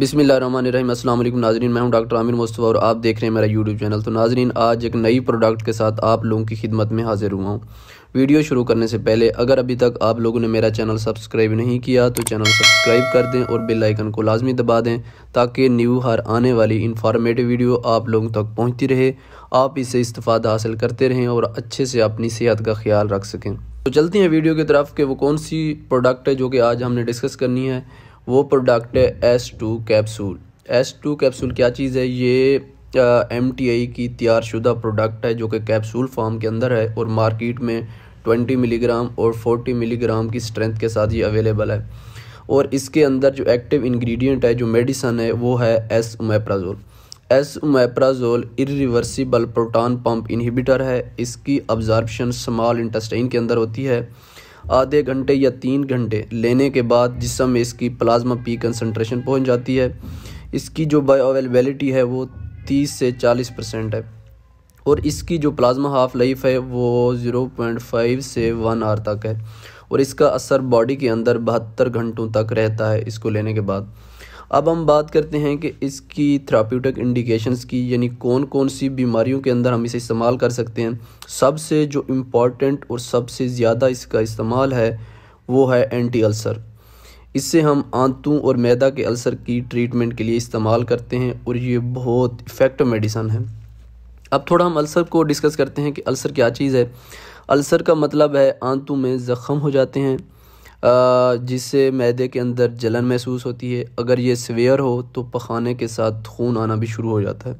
बिसमिल्ल असल नाजरीन मैं हूं डॉक्टर आमिर मुस्तफ़ा और आप देख रहे हैं मेरा यूट्यूब चैनल तो नाजरीन आज एक नई प्रोडक्ट के साथ आप लोगों की खिदमत में हाजिर हुआ हूं वीडियो शुरू करने से पहले अगर अभी तक आप लोगों ने मेरा चैनल सब्सक्राइब नहीं किया तो चैनल सब्सक्राइब कर दें और बेल आइकन को लाजमी दबा दें ताकि न्यू हर आने वाली इंफॉर्मेटिव वीडियो आप लोगों तक पहुँचती रहे आप इससे इस्तफा हासिल करते रहें और अच्छे से अपनी सेहत का ख्याल रख सकें तो चलती हैं वीडियो की तरफ कि वो कौन सी प्रोडक्ट है जो कि आज हमने डिस्कस करनी है वो प्रोडक्ट है S two capsule S two capsule क्या चीज़ है ये एम टी आई की तैयार शुदा प्रोडक्ट है जो कि कैप्सूल फॉर्म के अंदर है और मार्केट में 20 मिलीग्राम और 40 मिलीग्राम की स्ट्रेंथ के साथ ये अवेलेबल है और इसके अंदर जो एक्टिव इंग्रेडिएंट है जो मेडिसन है वो है S omeprazole S omeprazole irreversible proton pump inhibitor है इसकी अब्जॉर्बशन स्मॉल इंटस्टाइन के अंदर होती है आधे घंटे या तीन घंटे लेने के बाद जिसम में इसकी प्लाज्मा पी कंसनट्रेशन पहुँच जाती है इसकी जो अवेलेबलिटी है वो तीस से चालीस परसेंट है और इसकी जो प्लाज्मा हाफ लाइफ है वो ज़ीरो पॉइंट फाइव से वन आर तक है और इसका असर बॉडी के अंदर बहत्तर घंटों तक रहता है इसको लेने के बाद अब हम बात करते हैं कि इसकी थ्राप्यूटिक इंडिकेशंस की यानी कौन कौन सी बीमारियों के अंदर हम इसे इस्तेमाल कर सकते हैं सबसे जो इम्पॉर्टेंट और सबसे ज़्यादा इसका इस्तेमाल है वो है एंटी अल्सर इससे हम आंतों और मैदा के अल्सर की ट्रीटमेंट के लिए इस्तेमाल करते हैं और ये बहुत इफ़ेक्टिव मेडिसन है अब थोड़ा हम अल्सर को डिस्कस करते हैं कि अल्सर क्या चीज़ है अल्सर का मतलब है आंतों में ज़ख़म हो जाते हैं जिससे मैदे के अंदर जलन महसूस होती है अगर ये सवेयर हो तो पखाने के साथ खून आना भी शुरू हो जाता है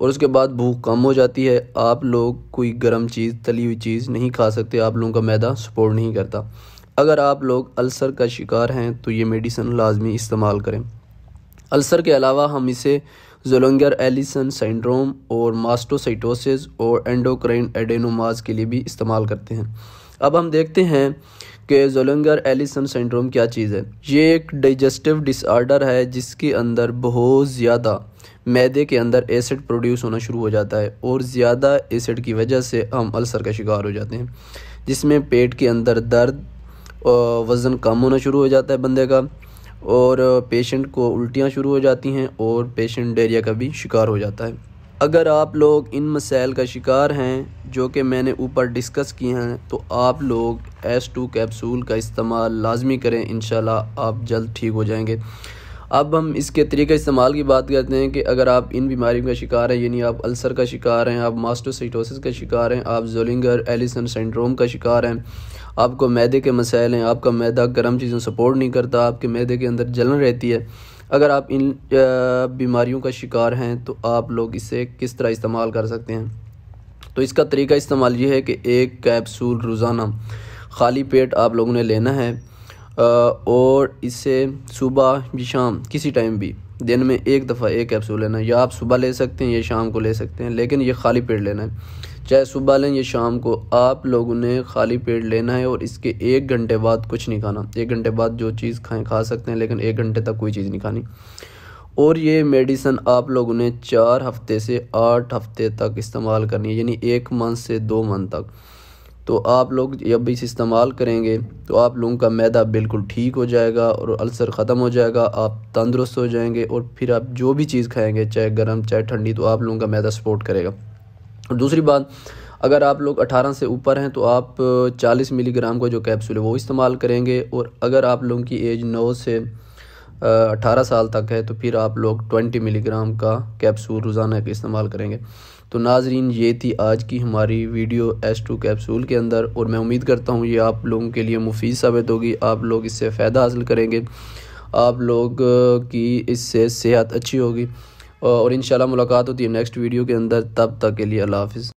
और उसके बाद भूख कम हो जाती है आप लोग कोई गर्म चीज़ तली हुई चीज़ नहीं खा सकते आप लोगों का मैदा सपोर्ट नहीं करता अगर आप लोग अल्सर का शिकार हैं तो ये मेडिसन लाजमी इस्तेमाल करें अल्सर के अलावा हम इसे जोलंगर एलिसन सिंड्रोम और मास्टोसाइटोसिस और एंडोक्राइन एडेनोमाज के लिए भी इस्तेमाल करते हैं अब हम देखते हैं कि जोलंगर एलिसन सिंड्रोम क्या चीज़ है ये एक डाइजेस्टिव डिसऑर्डर है जिसके अंदर बहुत ज़्यादा मैदे के अंदर एसिड प्रोड्यूस होना शुरू हो जाता है और ज़्यादा एसिड की वजह से हम अल्सर का शिकार हो जाते हैं जिसमें पेट के अंदर दर्द वज़न कम होना शुरू हो जाता है बंदे का और पेशेंट को उल्टियाँ शुरू हो जाती हैं और पेशेंट डायरिया का भी शिकार हो जाता है अगर आप लोग इन मसाइल का शिकार हैं जो कि मैंने ऊपर डिस्कस किए हैं तो आप लोग एस टू कैप्सूल का इस्तेमाल लाजमी करें इन आप जल्द ठीक हो जाएंगे अब हम इसके तरीके इस्तेमाल की बात करते हैं कि अगर आप इन बीमारियों का शिकार हैं यानी आप अल्सर का शिकार हैं आप मास्टोसाइटोसिस का शिकार हैं आप जोलिंगर एलिसन सिंड्रोम का शिकार हैं आपको मैदे के मसाइल हैं आपका मैदा गर्म चीज़ों सपोर्ट नहीं करता आपके मैदे के अंदर जलन रहती है अगर आप इन बीमारियों का शिकार हैं तो आप लोग इसे किस तरह इस्तेमाल कर सकते हैं तो इसका तरीका इस्तेमाल ये है कि एक कैप्सूल रोज़ाना खाली पेट आप लोगों ने लेना है और इसे सुबह या शाम किसी टाइम भी दिन में एक दफ़ा एक कैप्सूल लेना है या आप सुबह ले सकते हैं या शाम को ले सकते हैं लेकिन ये खाली पेट लेना है चाहे सुबह लें या शाम को आप लोगों ने खाली पेट लेना है और इसके एक घंटे बाद कुछ नहीं खाना एक घंटे बाद जो चीज़ खाएं खा सकते हैं लेकिन एक घंटे तक कोई चीज़ नहीं खानी और ये मेडिसन आप लोगों ने चार हफ्ते से आठ हफ्ते तक इस्तेमाल करनी है यानी एक मंथ से दो मंथ तक तो आप लोग जब इसे इस्तेमाल करेंगे तो आप लोगों का मैदा बिल्कुल ठीक हो जाएगा और अल्सर ख़त्म हो जाएगा आप तंदुरुस्त हो जाएंगे और फिर आप जो भी चीज़ खाएंगे चाहे गर्म चाहे ठंडी तो आप लोगों का मैदा सपोर्ट करेगा और दूसरी बात अगर आप लोग 18 से ऊपर हैं तो आप 40 मिलीग्राम का जो कैप्सूल है वो इस्तेमाल करेंगे और अगर आप लोगों की एज 9 से अट्ठारह साल तक है तो फिर आप लोग ट्वेंटी मिलीग्राम का कैप्सूल रोज़ाना का इस्तेमाल करेंगे तो नाजरीन ये थी आज की हमारी वीडियो एस टू कैप्सूल के अंदर और मैं उम्मीद करता हूँ ये आप लोगों के लिए मुफीद साबित होगी आप लोग इससे फ़ायदा हासिल करेंगे आप लोग की इससे सेहत अच्छी होगी और इन मुलाकात होती है नेक्स्ट वीडियो के अंदर तब तक के लिए अल्लाह हाफिज़